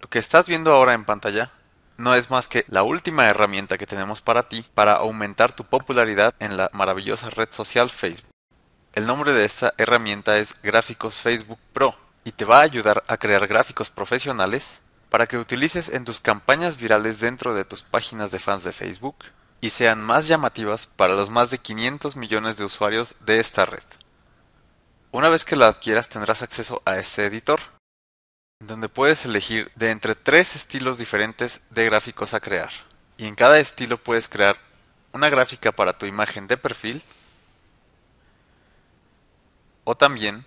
Lo que estás viendo ahora en pantalla no es más que la última herramienta que tenemos para ti para aumentar tu popularidad en la maravillosa red social Facebook. El nombre de esta herramienta es Gráficos Facebook Pro y te va a ayudar a crear gráficos profesionales para que utilices en tus campañas virales dentro de tus páginas de fans de Facebook y sean más llamativas para los más de 500 millones de usuarios de esta red. Una vez que la adquieras tendrás acceso a este editor donde puedes elegir de entre tres estilos diferentes de gráficos a crear. Y en cada estilo puedes crear una gráfica para tu imagen de perfil o también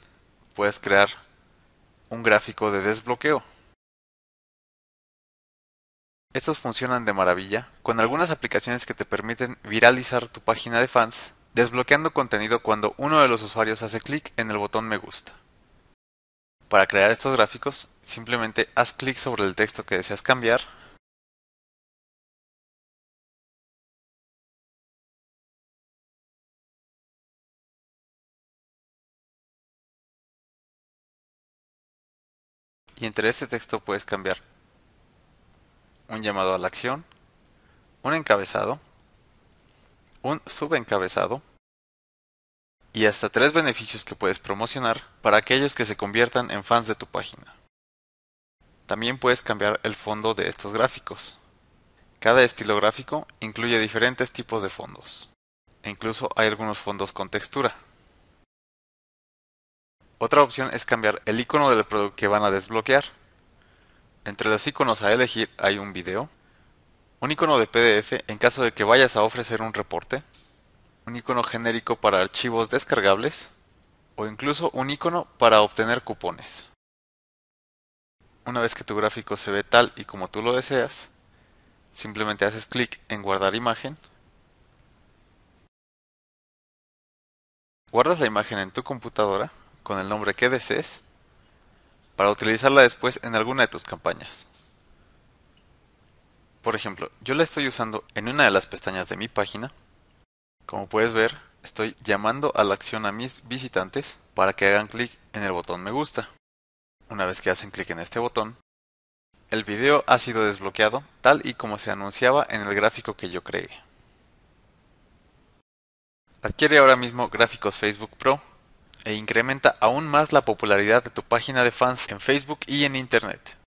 puedes crear un gráfico de desbloqueo. Estos funcionan de maravilla con algunas aplicaciones que te permiten viralizar tu página de fans, desbloqueando contenido cuando uno de los usuarios hace clic en el botón me gusta. Para crear estos gráficos, simplemente haz clic sobre el texto que deseas cambiar y entre este texto puedes cambiar un llamado a la acción, un encabezado, un subencabezado, y hasta tres beneficios que puedes promocionar para aquellos que se conviertan en fans de tu página. También puedes cambiar el fondo de estos gráficos. Cada estilo gráfico incluye diferentes tipos de fondos, e incluso hay algunos fondos con textura. Otra opción es cambiar el icono del producto que van a desbloquear. Entre los iconos a elegir hay un video, un icono de PDF en caso de que vayas a ofrecer un reporte, un icono genérico para archivos descargables o incluso un icono para obtener cupones. Una vez que tu gráfico se ve tal y como tú lo deseas, simplemente haces clic en guardar imagen, guardas la imagen en tu computadora con el nombre que desees para utilizarla después en alguna de tus campañas. Por ejemplo, yo la estoy usando en una de las pestañas de mi página como puedes ver, estoy llamando a la acción a mis visitantes para que hagan clic en el botón me gusta. Una vez que hacen clic en este botón, el video ha sido desbloqueado tal y como se anunciaba en el gráfico que yo creé. Adquiere ahora mismo gráficos Facebook Pro e incrementa aún más la popularidad de tu página de fans en Facebook y en Internet.